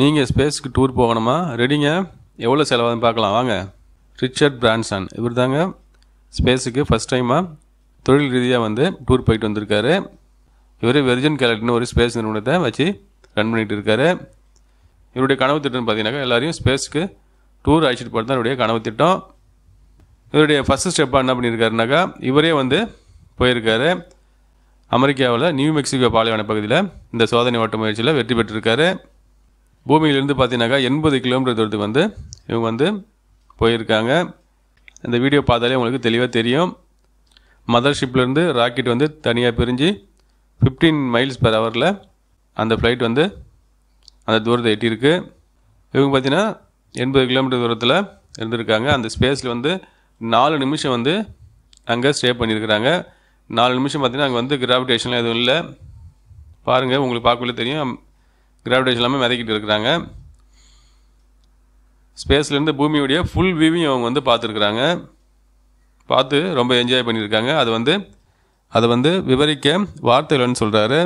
நீங்கள் ஸ்பேஸ்க்கு டூர் போகணுமா ரெடிங்க எவ்வளோ செலவாகும் பார்க்கலாம் வாங்க ரிச்சர்ட் பிரான்சன் இவர் தாங்க ஸ்பேஸுக்கு ஃபஸ்ட் டைமாக தொழில் ரீதியாக வந்து டூர் போயிட்டு வந்திருக்காரு இவர் வெர்ஜன் கேலட்னு ஒரு ஸ்பேஸ் நிறுவனத்தை வச்சு ரன் பண்ணிகிட்டு இருக்காரு இவருடைய கனவு திட்டம்னு பார்த்தீங்கன்னாக்கா எல்லாரையும் ஸ்பேஸ்க்கு டூர் அழைச்சிட்டு போகிறது தான் கனவு திட்டம் இவருடைய ஃபஸ்ட்டு ஸ்டெப்பாக என்ன பண்ணியிருக்காருனாக்கா இவரே வந்து போயிருக்காரு அமெரிக்காவில் நியூ மெக்சிகோ பாலைவன பகுதியில் இந்த சோதனை ஓட்ட முயற்சியில் வெற்றி பெற்றிருக்காரு பூமியிலேருந்து பார்த்தீங்கன்னாக்கா எண்பது கிலோமீட்டர் தூரத்துக்கு வந்து இவங்க வந்து போயிருக்காங்க இந்த வீடியோ பார்த்தாலே உங்களுக்கு தெளிவாக தெரியும் மதர்ஷிப்லேருந்து ராக்கெட் வந்து தனியாக பிரிஞ்சு ஃபிஃப்டீன் மைல்ஸ் பர் ஹவரில் அந்த ஃப்ளைட் வந்து அந்த தூரத்தை எட்டியிருக்கு இவங்க பார்த்தீங்கன்னா எண்பது கிலோமீட்டர் தூரத்தில் இருந்திருக்காங்க அந்த ஸ்பேஸில் வந்து நாலு நிமிஷம் வந்து அங்கே ஸ்டே பண்ணியிருக்கிறாங்க நாலு நிமிஷம் பார்த்தீங்கன்னா அங்கே வந்து கிராவிடேஷன்லாம் எதுவும் இல்லை பாருங்கள் உங்களுக்கு பார்க்கல தெரியும் கிராவிடேஷன் இல்லாமல் மிதக்கிட்டு இருக்கிறாங்க ஸ்பேஸ்லேருந்து பூமியுடைய ஃபுல் வியூவையும் அவங்க வந்து பார்த்துருக்குறாங்க பார்த்து ரொம்ப என்ஜாய் பண்ணியிருக்காங்க அது வந்து அதை வந்து விவரிக்க வார்த்தைகள்னு சொல்கிறாரு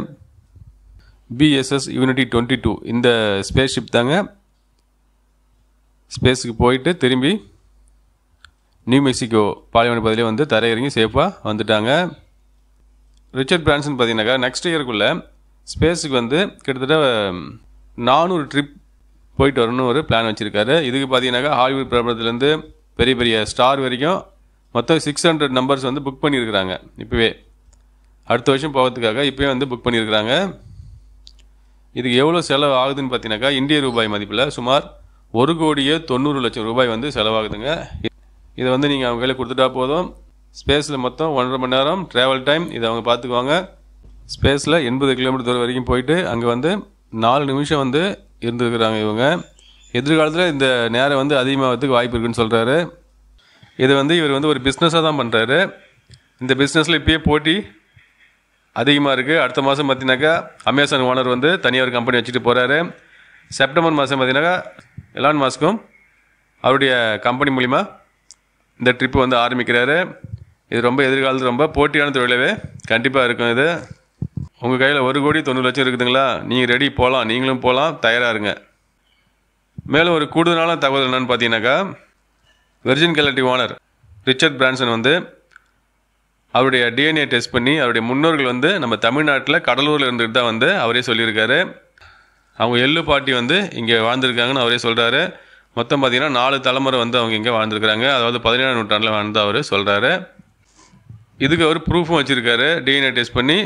பிஎஸ்எஸ் யூனிட்டி டுவெண்ட்டி டூ இந்த ஸ்பேஸ் ஷிப் தாங்க ஸ்பேஸுக்கு போயிட்டு திரும்பி நியூ மெக்சிகோ பாலைவன பதிலே வந்து தரையிறங்கி சேஃபாக வந்துட்டாங்க ரிச்சர்ட் பிரான்சன் பார்த்தீங்கன்னாக்கா நெக்ஸ்ட் இயருக்குள்ளே ஸ்பேஸுக்கு வந்து கிட்டத்தட்ட நானூறு ட்ரிப் போயிட்டு வரணும்னு ஒரு பிளான் வச்சுருக்காரு இதுக்கு பார்த்தீங்கன்னாக்கா ஹாலிவுட் பிரபலத்துலேருந்து பெரிய பெரிய ஸ்டார் வரைக்கும் மொத்தம் சிக்ஸ் ஹண்ட்ரட் நம்பர்ஸ் வந்து புக் பண்ணியிருக்கிறாங்க இப்போவே அடுத்த வருஷம் போகிறதுக்காக இப்போயே வந்து புக் பண்ணியிருக்கிறாங்க இதுக்கு எவ்வளோ செலவு ஆகுதுன்னு பார்த்தீங்கன்னாக்கா இந்திய ரூபாய் மதிப்பில் சுமார் ஒரு கோடியே தொண்ணூறு லட்சம் ரூபாய் வந்து செலவாகுதுங்க இதை வந்து நீங்கள் அவங்க கையில் கொடுத்துட்டா போதும் ஸ்பேஸில் மொத்தம் ஒன்றரை மணி நேரம் ட்ராவல் டைம் இதை அவங்க பார்த்துக்குவாங்க ஸ்பேஸில் எண்பது கிலோமீட்டர் தூரம் வரைக்கும் போயிட்டு அங்கே வந்து நாலு நிமிஷம் வந்து இருந்துருக்குறாங்க இவங்க எதிர்காலத்தில் இந்த நேரம் வந்து அதிகமாகிறதுக்கு வாய்ப்பு இருக்குன்னு சொல்கிறாரு இதை வந்து இவர் வந்து ஒரு பிஸ்னஸாக தான் பண்ணுறாரு இந்த பிஸ்னஸில் இப்போயே போட்டி அதிகமாக இருக்குது அடுத்த மாதம் பார்த்தீங்கன்னாக்கா அமேசான் ஓனர் வந்து தனியார் ஒரு கம்பெனி வச்சுட்டு போகிறாரு செப்டம்பர் மாதம் பார்த்தீங்கன்னாக்கா எலான் மாஸ்க்கும் அவருடைய கம்பெனி மூலிமா இந்த ட்ரிப்பு வந்து ஆரம்பிக்கிறாரு இது ரொம்ப எதிர்காலத்தில் ரொம்ப போட்டியான தொழிலவே கண்டிப்பாக இருக்கும் இது உங்கள் கையில் ஒரு கோடி தொண்ணூறு லட்சம் இருக்குதுங்களா நீங்கள் ரெடி போகலாம் நீங்களும் போகலாம் தயாராக இருங்க மேலும் ஒரு கூடுதலான தகவல் என்னென்னு பார்த்தீங்கன்னாக்கா Virgin Galactic owner Richard Branson வந்து அவருடைய டிஎன்ஏ டெஸ்ட் பண்ணி அவருடைய முன்னோர்கள் வந்து நம்ம தமிழ்நாட்டில் கடலூரில் இருந்துட்டு தான் வந்து அவரே சொல்லியிருக்காரு அவங்க எள்ளு பாட்டி வந்து இங்கே வாழ்ந்திருக்காங்கன்னு அவரே சொல்கிறாரு மொத்தம் பார்த்திங்கன்னா நாலு தலைமுறை வந்து அவங்க இங்கே வாழ்ந்துருக்குறாங்க அதாவது பதினேழாம் நூற்றாண்டில் வாழ்ந்து அவர் சொல்கிறாரு இதுக்கு அவர் ப்ரூஃபும் வச்சுருக்காரு டிஎன்ஏ டெஸ்ட் பண்ணி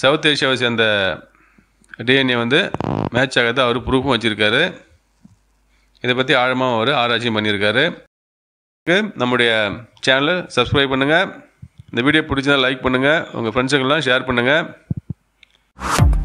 சவுத் ஏஷியாவை சேர்ந்த டிஎன்ஏ வந்து மேட்ச் ஆகிறது அவர் ப்ரூஃபும் வச்சுருக்காரு இதை பற்றி ஆழமாக அவர் ஆராய்ச்சியும் பண்ணியிருக்காரு நம்முடைய சேனலை சப்ஸ்கிரைப் பண்ணுங்கள் இந்த வீடியோ பிடிச்சதா லைக் பண்ணுங்கள் உங்கள் ஃப்ரெண்ட்ஸுக்கெல்லாம் ஷேர் பண்ணுங்கள்